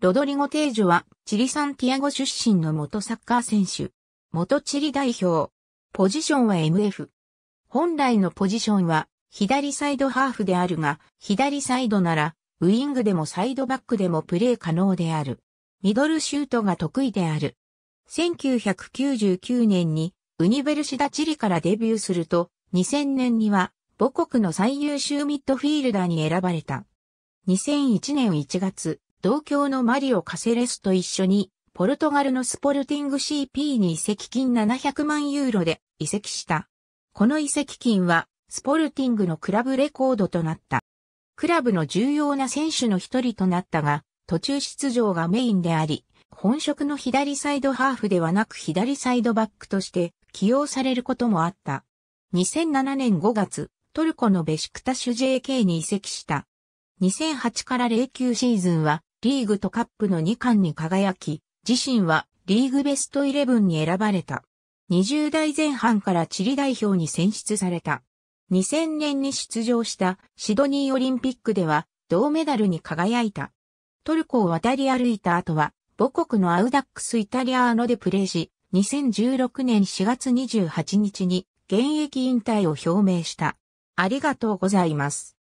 ロドリゴ・テージョは、チリ・サンティアゴ出身の元サッカー選手。元チリ代表。ポジションは MF。本来のポジションは、左サイドハーフであるが、左サイドなら、ウイングでもサイドバックでもプレー可能である。ミドルシュートが得意である。1999年に、ウニベルシダ・チリからデビューすると、2000年には、母国の最優秀ミッドフィールダーに選ばれた。2001年1月、同郷のマリオ・カセレスと一緒に、ポルトガルのスポルティング CP に移籍金700万ユーロで移籍した。この移籍金は、スポルティングのクラブレコードとなった。クラブの重要な選手の一人となったが、途中出場がメインであり、本職の左サイドハーフではなく左サイドバックとして起用されることもあった。2007年5月、トルコのベシクタシュ JK に移籍した。2008から09シーズンはリーグとカップの2冠に輝き、自身はリーグベストイレブンに選ばれた。20代前半からチリ代表に選出された。2000年に出場したシドニーオリンピックでは銅メダルに輝いた。トルコを渡り歩いた後は母国のアウダックスイタリアーノでプレーし、2016年4月28日に現役引退を表明した。ありがとうございます。